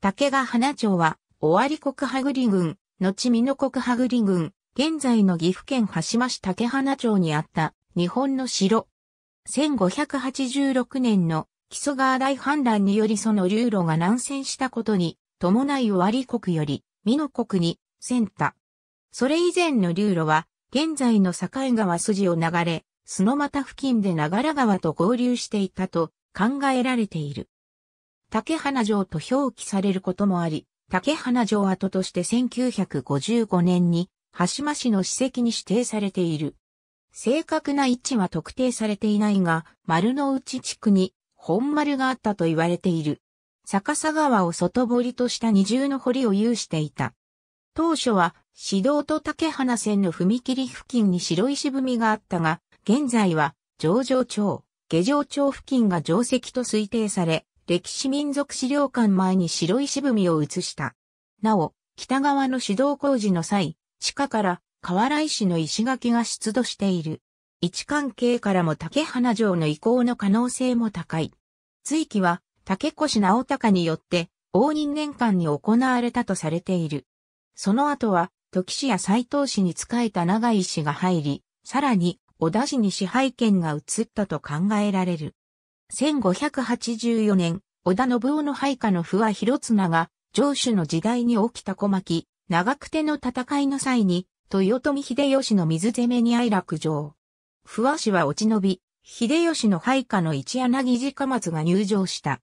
竹ヶ花町は、尾張国羽栗郡、後美濃国羽栗郡、現在の岐阜県橋間市竹花町にあった日本の城。1586年の木曽川大氾濫によりその流路が南線したことに伴い尾張国より美濃国に遷太。それ以前の流路は現在の境川筋を流れ、砂又付近で長良川と合流していたと考えられている。竹花城と表記されることもあり、竹花城跡として1955年に、橋間市の史跡に指定されている。正確な位置は特定されていないが、丸の内地区に本丸があったと言われている。逆さ川を外堀とした二重の堀を有していた。当初は、市道と竹花線の踏切付近に白石踏みがあったが、現在は、上場町、下城町付近が定石と推定され、歴史民族資料館前に白石文みを移した。なお、北側の指導工事の際、地下から河原石の石垣が出土している。位置関係からも竹花城の移行の可能性も高い。追記は竹越直隆によって応仁年間に行われたとされている。その後は、時市や斎藤氏に仕えた長井氏が入り、さらに小田氏に支配権が移ったと考えられる。1584年、織田信夫の配下の不破広綱が、上主の時代に起きた小牧、長久手の戦いの際に、豊臣秀吉の水攻めに愛落城。不破氏は落ち延び、秀吉の配下の一柳直松が入城した。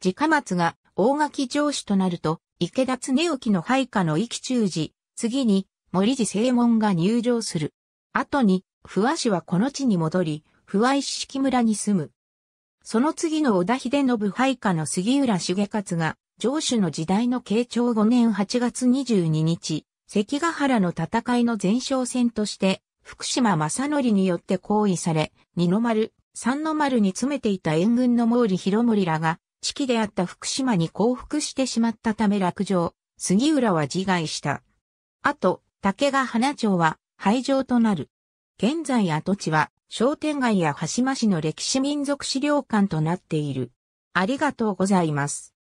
直松が大垣城主となると、池田恒興の配下の気中寺、次に森寺正門が入城する。後に、不破氏はこの地に戻り、不破一式村に住む。その次の織田秀信配下の杉浦重勝が、上主の時代の慶長5年8月22日、関ヶ原の戦いの前哨戦として、福島正則によって行為され、二の丸、三の丸に詰めていた援軍の毛利広盛らが、地期であった福島に降伏してしまったため落城、杉浦は自害した。あと、竹ヶ花町は廃城となる。現在跡地は商店街や羽島市の歴史民族資料館となっている。ありがとうございます。